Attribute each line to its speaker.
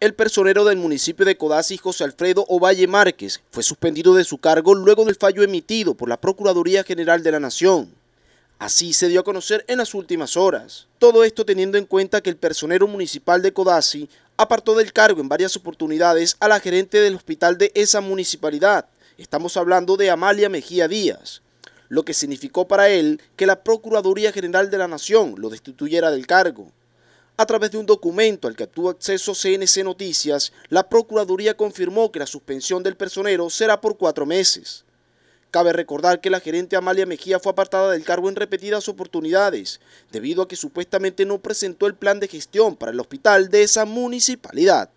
Speaker 1: El personero del municipio de Codazzi, José Alfredo Ovalle Márquez, fue suspendido de su cargo luego del fallo emitido por la Procuraduría General de la Nación. Así se dio a conocer en las últimas horas. Todo esto teniendo en cuenta que el personero municipal de Codazzi apartó del cargo en varias oportunidades a la gerente del hospital de esa municipalidad. Estamos hablando de Amalia Mejía Díaz, lo que significó para él que la Procuraduría General de la Nación lo destituyera del cargo. A través de un documento al que tuvo acceso CNC Noticias, la Procuraduría confirmó que la suspensión del personero será por cuatro meses. Cabe recordar que la gerente Amalia Mejía fue apartada del cargo en repetidas oportunidades, debido a que supuestamente no presentó el plan de gestión para el hospital de esa municipalidad.